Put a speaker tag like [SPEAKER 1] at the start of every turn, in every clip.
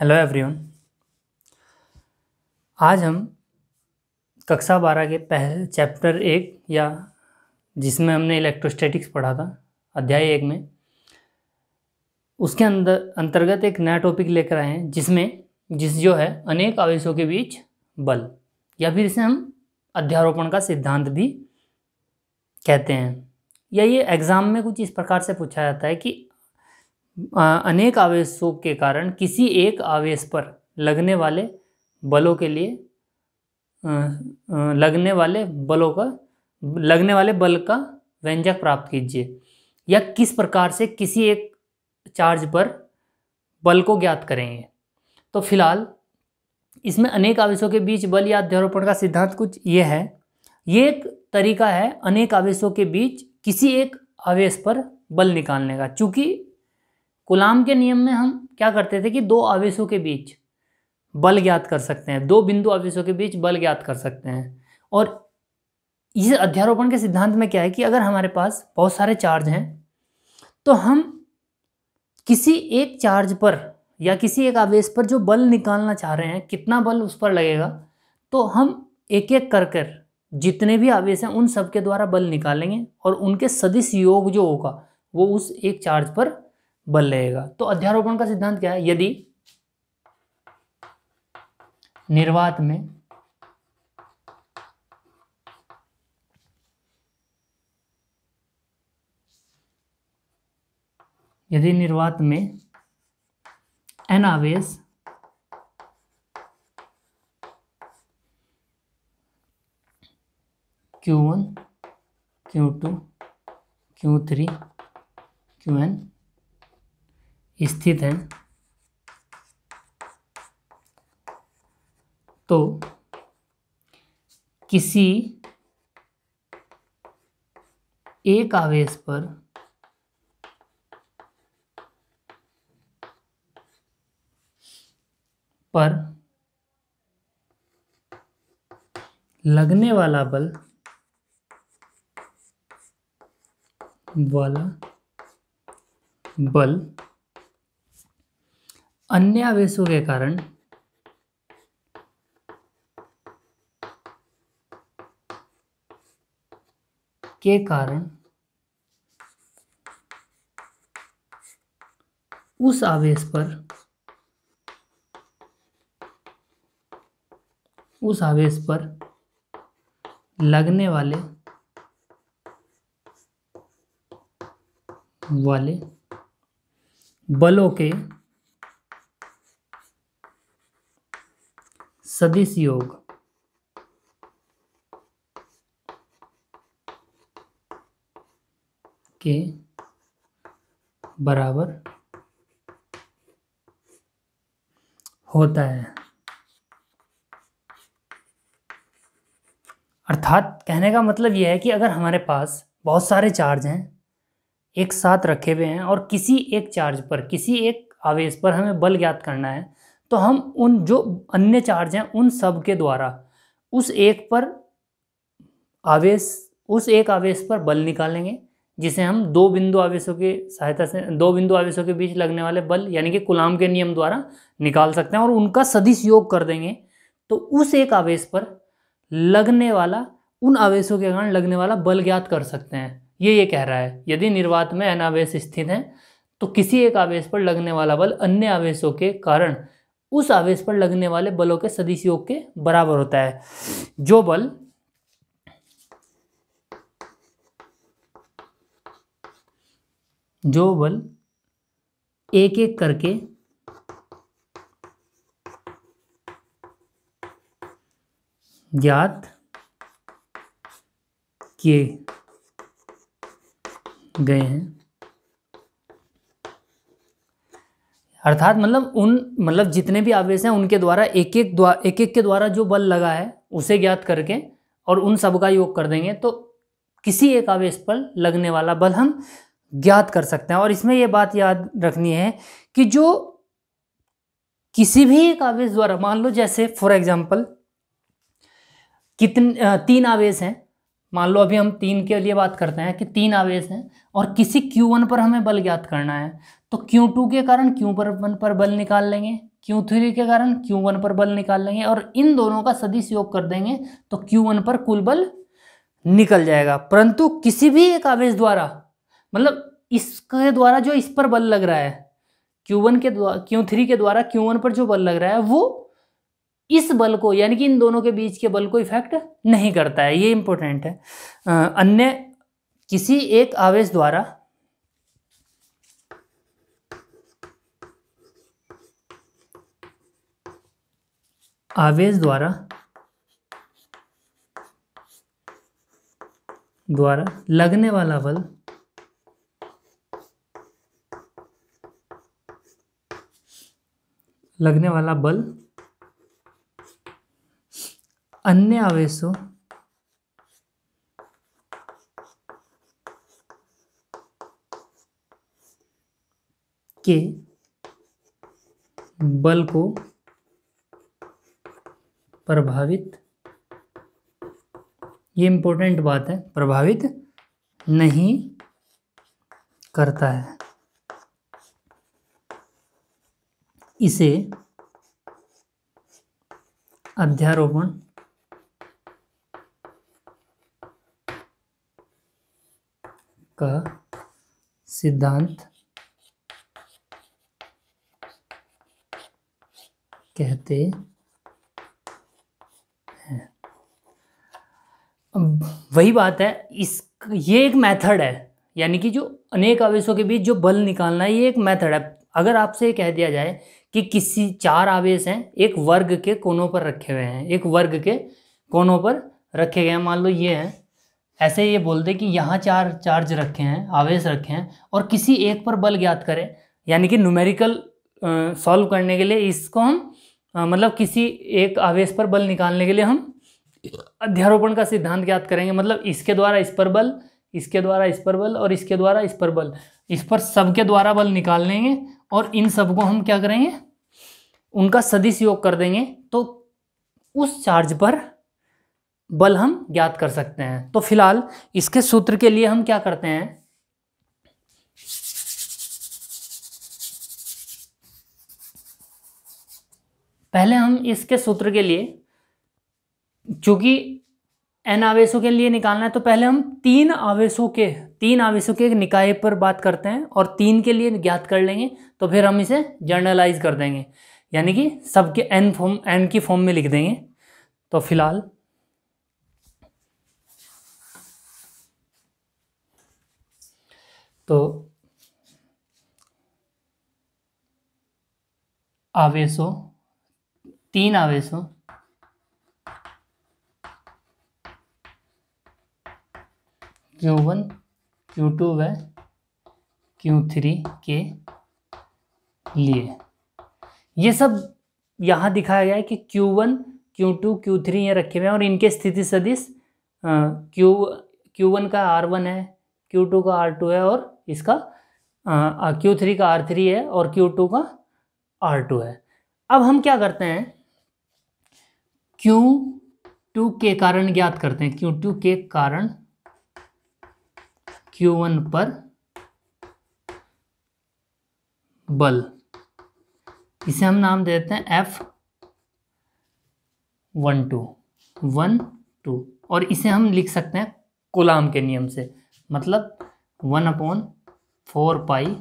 [SPEAKER 1] hello everyone आज हम कक्षा बारह के पहले चैप्टर एक या जिसमें हमने इलेक्ट्रोस्टैटिक्स पढ़ा था अध्याय एक में उसके अंदर अंतर्गत एक नया टॉपिक लेकर आए हैं जिसमें जिस जो है अनेक आवेशों के बीच बल या फिर इसे हम अध्यारोपण का सिद्धांत भी कहते हैं या ये एग्ज़ाम में कुछ इस प्रकार से पूछा जाता है कि अनेक आवेशों के कारण किसी एक आवेश पर लगने वाले बलों के लिए लगने वाले बलों का लगने वाले बल का व्यंजक प्राप्त कीजिए या किस प्रकार से किसी एक चार्ज पर बल को ज्ञात करेंगे तो फिलहाल इसमें अनेक आवेशों के बीच बल या अध्यारोपण का सिद्धांत कुछ ये है ये एक तरीका है अनेक आवेशों के बीच किसी एक आवेश पर बल निकालने का चूँकि गुलाम के नियम में हम क्या करते थे कि दो आवेशों के बीच बल ज्ञात कर सकते हैं दो बिंदु आवेशों के बीच बल ज्ञात कर सकते हैं और इस अध्यारोपण के सिद्धांत में क्या है कि अगर हमारे पास बहुत सारे चार्ज हैं तो हम किसी एक चार्ज पर या किसी एक आवेश पर जो बल निकालना चाह रहे हैं कितना बल उस पर लगेगा तो हम एक एक कर कर जितने भी आवेश हैं उन सब के द्वारा बल निकालेंगे और उनके सदिश योग जो होगा वो उस एक चार्ज पर बल रहेगा तो अध्यारोपण का सिद्धांत क्या है यदि निर्वात में यदि निर्वात में एन आवेश Q Q one two Q three Q N स्थित हैं तो किसी एक आवेश पर पर लगने वाला बल वाला बल अन्य आवेशों के कारण के कारण उस आवेश पर उस आवेश पर लगने वाले वाले बलों के सदिश योग के बराबर होता है अर्थात कहने का मतलब यह है कि अगर हमारे पास बहुत सारे चार्ज हैं एक साथ रखे हुए हैं और किसी एक चार्ज पर किसी एक आवेश पर हमें बल ज्ञात करना है तो हम उन जो अन्य चार्ज हैं उन सब के द्वारा उस एक पर आवेश उस एक आवेश पर बल निकालेंगे जिसे हम दो बिंदु आवेशों की सहायता से दो बिंदु आवेशों के बीच लगने वाले बल यानी कि कुलाम के नियम द्वारा निकाल सकते हैं और उनका सदिश योग कर देंगे तो उस एक आवेश पर लगने वाला उन आवेशों के कारण लगने वाला बल ज्ञात कर सकते हैं ये ये कह रहा है यदि निर्वात में अनावेश स्थित हैं तो किसी एक आवेश पर लगने वाला बल अन्य आवेशों के कारण उस आवेश पर लगने वाले बलों के सदिश योग के बराबर होता है जो बल जो बल एक एक करके ज्ञात किए गए हैं अर्थात मतलब उन मतलब जितने भी आवेश हैं उनके द्वारा एक एक द्वारा एक एक के द्वारा जो बल लगा है उसे ज्ञात करके और उन सब का योग कर देंगे तो किसी एक आवेश पर लगने वाला बल हम ज्ञात कर सकते हैं और इसमें यह बात याद रखनी है कि जो किसी भी एक आवेश द्वारा मान लो जैसे फॉर एग्जाम्पल कितने तीन आवेश हैं मान लो अभी हम तीन के लिए बात करते हैं कि तीन आवेश हैं और किसी Q1 पर हमें बल ज्ञात करना है तो क्यू टू के कारण क्यू पर वन पर बल निकाल लेंगे क्यू थ्री के कारण क्यू वन पर बल निकाल लेंगे और इन दोनों का सदिश योग कर देंगे तो क्यू वन पर कुल बल निकल जाएगा परंतु किसी भी एक आवेश द्वारा मतलब इसके द्वारा जो इस पर बल लग रहा है क्यू वन के द्वारा क्यू थ्री के द्वारा क्यू वन पर जो बल लग रहा है वो इस बल को यानी कि इन दोनों के बीच के बल को इफेक्ट नहीं करता है ये इंपॉर्टेंट है अन्य किसी एक आवेश द्वारा आवेश द्वारा द्वारा लगने वाला बल लगने वाला बल अन्य आवेशों के बल को प्रभावित ये इम्पोर्टेंट बात है प्रभावित नहीं करता है इसे अध्यारोपण का सिद्धांत कहते वही बात है इस ये एक मेथड है यानी कि जो अनेक आवेशों के बीच जो बल निकालना है ये एक मेथड है अगर आपसे कह दिया जाए कि किसी चार आवेश हैं एक वर्ग के कोनों पर रखे हुए हैं एक वर्ग के कोनों पर रखे गए हैं मान लो ये हैं ऐसे ये बोलते कि यहाँ चार चार्ज रखे हैं आवेश रखे हैं और किसी एक पर बल ज्ञात करें यानी कि न्यूमेरिकल सॉल्व करने के लिए इसको हम आ, मतलब किसी एक आवेश पर बल निकालने के लिए हम अध्यारोपण का सिद्धांत ज्ञात करेंगे मतलब इसके द्वारा इस पर बल इसके द्वारा इस पर बल और इसके द्वारा इस पर बल इस पर सबके द्वारा बल निकाल लेंगे और इन सबको हम क्या करेंगे उनका सदिश योग कर देंगे तो उस चार्ज पर बल हम ज्ञात कर सकते हैं तो फिलहाल इसके सूत्र के लिए हम क्या करते हैं पहले हम इसके सूत्र के लिए चूंकि एन आवेशों के लिए निकालना है तो पहले हम तीन आवेशों के तीन आवेशों के निकाय पर बात करते हैं और तीन के लिए ज्ञात कर लेंगे तो फिर हम इसे जर्नलाइज कर देंगे यानी कि सबके एन फॉर्म एन की फॉर्म में लिख देंगे तो फिलहाल तो आवेशों तीन आवेशों क्यू वन क्यू टू व क्यू थ्री के लिए ये सब यहाँ दिखाया गया है कि Q one Q two Q three ये रखे हुए हैं और इनके स्थिति सदिश क्यू क्यू वन का आर वन है क्यू टू का आर टू है और इसका क्यू थ्री का आर थ्री है और क्यू टू का आर टू है अब हम क्या करते हैं क्यू टू के कारण ज्ञात करते हैं क्यू टू के कारण Q1 पर बल इसे हम नाम देते हैं F one two one two और इसे हम लिख सकते हैं गुलाम के नियम से मतलब one upon four pi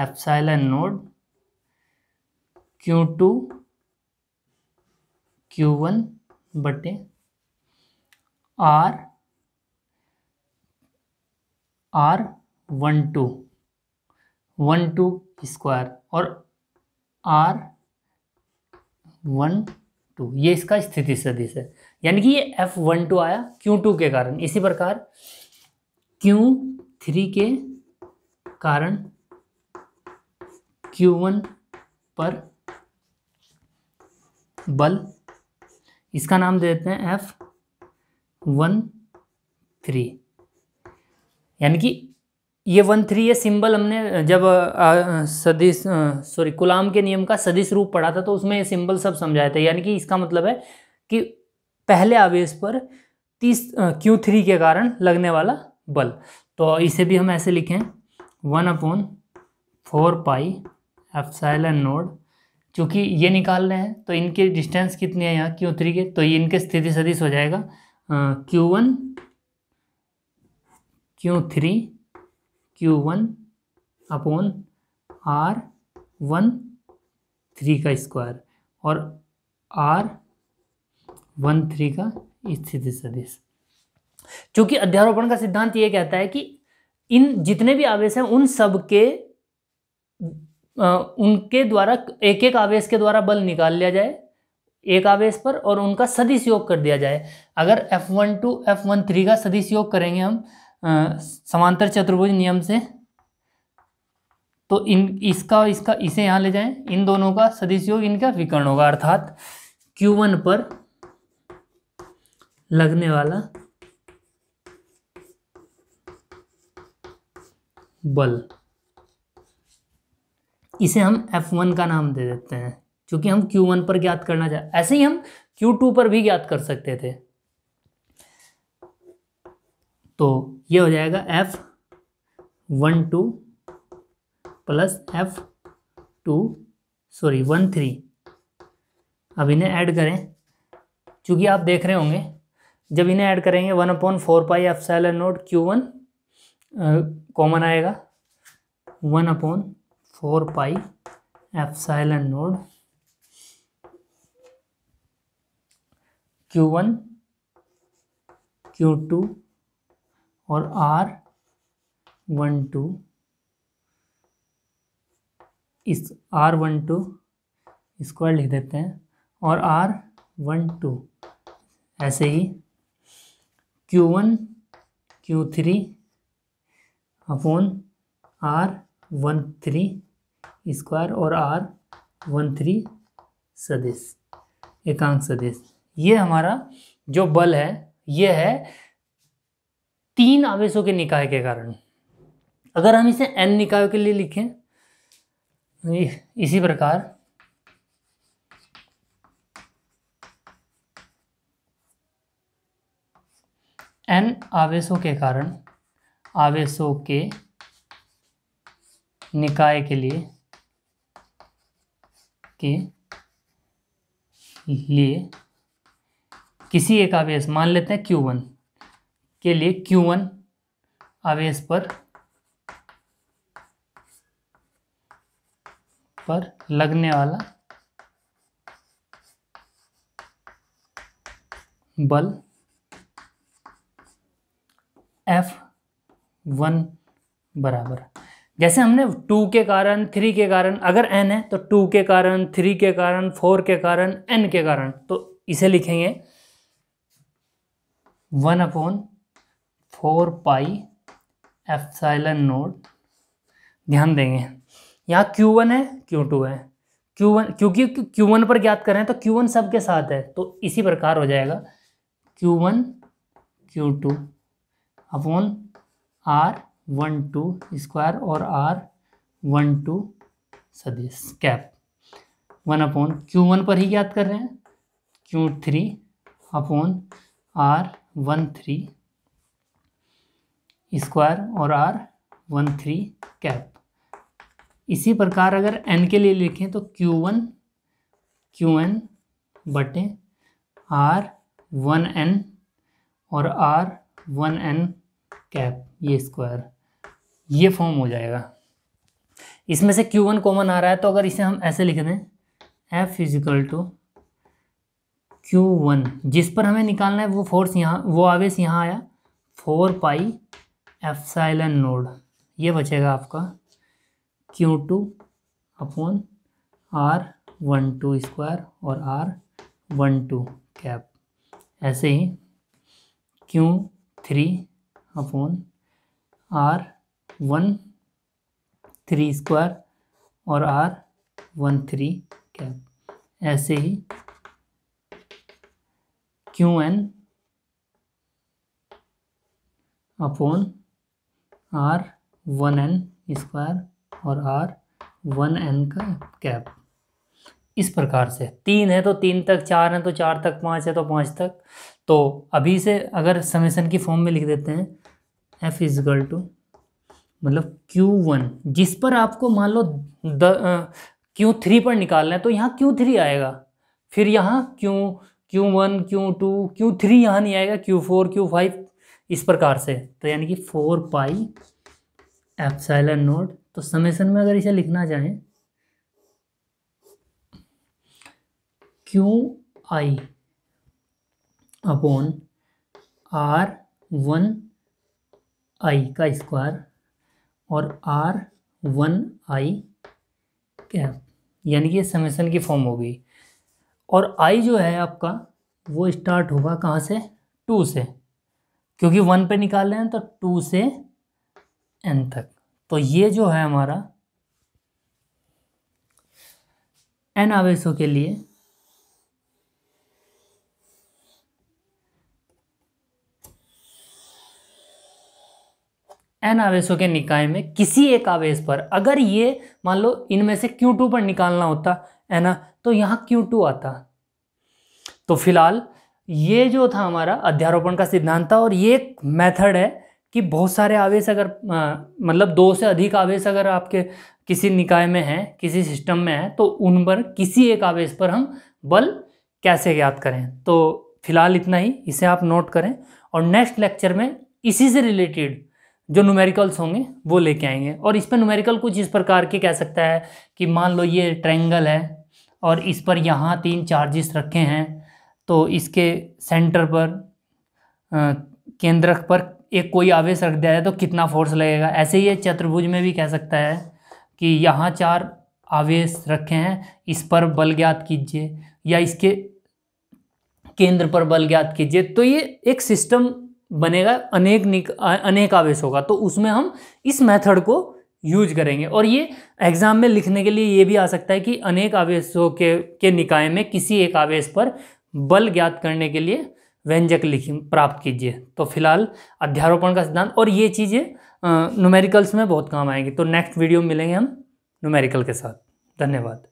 [SPEAKER 1] epsilon naught Q two Q one बटे R R one two one two square और आर वन टू ये इसका स्थिति सदिश है यानी कि ये एफ वन टू आया क्यू टू के कारण इसी प्रकार क्यू थ्री के कारण क्यू वन पर बल इसका नाम देते हैं एफ वन थ्री यानी कि ये वन थ्री ये सिंबल हमने जब सदिश सॉरी गुलाम के नियम का सदिश रूप पढ़ा था तो उसमें ये सिंबल सब समझाया था यानी कि इसका मतलब है कि पहले आवेश पर तीस क्यू थ्री के कारण लगने वाला बल तो इसे भी हम ऐसे लिखें one upon four pi epsilon naught चूँकि ये निकाल रहे हैं तो इनके डिस्टेंस कितनी है यहाँ क्यू थ्री के तो ये इनके स्थिति सदिश हो जाएगा Q one Q three Q one upon R one three का स्क्वायर और आर वन थ्री का स्थिति सदिश चूंकि अध्यारोपण का सिद्धांत यह कहता है कि इन जितने भी आवेश हैं उन सब के उनके द्वारा एक एक आवेश के द्वारा बल निकाल लिया जाए एक आवेश पर और उनका सदिश योग कर दिया जाए अगर F12 F13 का सदिश योग करेंगे हम समांतर चतुर्भुज नियम से तो इन इसका इसका इसे यहाँ ले जाएं इन दोनों का सदिश योग इनका विकर्ण होगा अर्थात Q1 पर लगने वाला बल इसे हम F1 का नाम दे देते हैं क्योंकि हम Q1 पर ज्ञात करना चाहते ऐसे ही हम Q2 पर भी ज्ञात कर सकते थे तो ये हो जाएगा F one two plus F two sorry one three अब इन्हें ऐड करें क्योंकि आप देख रहे होंगे जब इन्हें ऐड करेंगे one upon four pi epsilon naught Q one common आएगा one upon four pi epsilon naught Q one Q two और आर वन टू इस आर वन टू स्क्वायर लिख देते हैं और आर वन टू ऐसे ही Q one Q three upon R one three square और आर वन थ्री सदिश एकांक सदिश ये हमारा जो बल है ये है तीन आवेशों के निकाय के कारण अगर हम इसे एन निकायों के लिए लिखें इसी प्रकार एन आवेशों के कारण आवेशों के निकाय के लिए के लिए किसी एक आवेश मान लेते हैं क्यू वन के लिए Q1 आवेश पर पर लगने वाला बल एफ वन बराबर जैसे हमने टू के कारण थ्री के कारण अगर एन है तो टू के कारण थ्री के कारण फोर के कारण एन के कारण तो इसे लिखेंगे one upon four pi epsilon naught ध्यान देंगे यहाँ क्यू वन है क्यू टू है क्यू वन क्योंकि क्यू वन पर ज्ञात कर रहे हैं तो क्यू वन सबके साथ है तो इसी प्रकार हो जाएगा Q one Q two upon R one two square और आर वन टू सदिश cap one upon Q one पर ही ज्ञात कर रहे हैं Q three upon R one three square और आर वन थ्री कैप इसी प्रकार अगर एन के लिए लिखें तो क्यू वन क्यू एन बटे आर वन एन और आर वन एन कैप ये स्क्वायर ये फॉर्म हो जाएगा इसमें से क्यू वन कॉमन आ रहा है तो अगर इसे हम ऐसे लिख दें F equal to Q one जिस पर हमें निकालना है वो फोर्स यहाँ वो आवेश यहाँ आया फोर पाई एफसाइलन नोड ये बचेगा आपका Q two upon R one two square और आर वन टू कैप ऐसे ही Q three upon R one three square और आर वन थ्री कैप ऐसे ही Q N upon R one N square और आर वन एन का cap इस प्रकार से तीन है तो तीन तक चार है तो चार तक पाँच है तो पाँच तक तो अभी से अगर समेसन की फॉर्म में लिख देते हैं एफ इजगल टू मतलब क्यू वन जिस पर आपको मान लो द क्यू थ्री पर निकालना है तो यहाँ क्यू थ्री आएगा फिर यहाँ Q Q one Q two Q three यहाँ नहीं आएगा क्यू फोर क्यू फाइव इस प्रकार से तो यानी कि फोर पाई एप्साइलन नोट तो समेसन में अगर इसे लिखना चाहें Q I upon R one I का स्क्वायर और आर वन आई कैप यानी कि समेसन की फॉर्म होगी और आई जो है आपका वो स्टार्ट होगा कहाँ से टू से क्योंकि वन पे निकाल रहे हैं तो टू से एन तक तो ये जो है हमारा एन आवेशों के लिए एन आवेशों के निकाय में किसी एक आवेश पर अगर ये मान लो इनमें से क्यू टू पर निकालना होता है ना तो यहां क्यू टू आता तो फिलहाल ये जो था हमारा अध्यारोपण का सिद्धांत था और ये एक मेथड है कि बहुत सारे आवेश अगर मतलब दो से अधिक आवेश अगर आपके किसी निकाय में हैं किसी सिस्टम में है तो उन पर किसी एक आवेश पर हम बल कैसे ज्ञात करें तो फिलहाल इतना ही इसे आप नोट करें और नेक्स्ट लेक्चर में इसी से रिलेटेड जो न्यूमेरिकल्स होंगे वो लेके आएंगे और इस पर न्यूमेरिकल कुछ इस प्रकार के कह सकता है कि मान लो ये ट्रैंगल है और इस पर यहाँ तीन चार्जेस रखे हैं तो इसके सेंटर पर केंद्रक पर एक कोई आवेश रख दिया जाए तो कितना फोर्स लगेगा ऐसे ही चतुर्भुज में भी कह सकता है कि यहाँ चार आवेश रखे हैं इस पर बल ज्ञात कीजिए या इसके केंद्र पर बल ज्ञात कीजिए तो ये एक सिस्टम बनेगा अनेक निक अनेक आवेश होगा तो उसमें हम इस मेथड को यूज करेंगे और ये एग्ज़ाम में लिखने के लिए ये भी आ सकता है कि अनेक आवेशों के के निकाय में किसी एक आवेश पर बल ज्ञात करने के लिए व्यंजक लिखी प्राप्त कीजिए तो फिलहाल अध्यारोपण का सिद्धांत और ये चीज़ें न्यूमेरिकल्स में बहुत काम आएंगी तो नेक्स्ट वीडियो में मिलेंगे हम न्यूमेरिकल के साथ धन्यवाद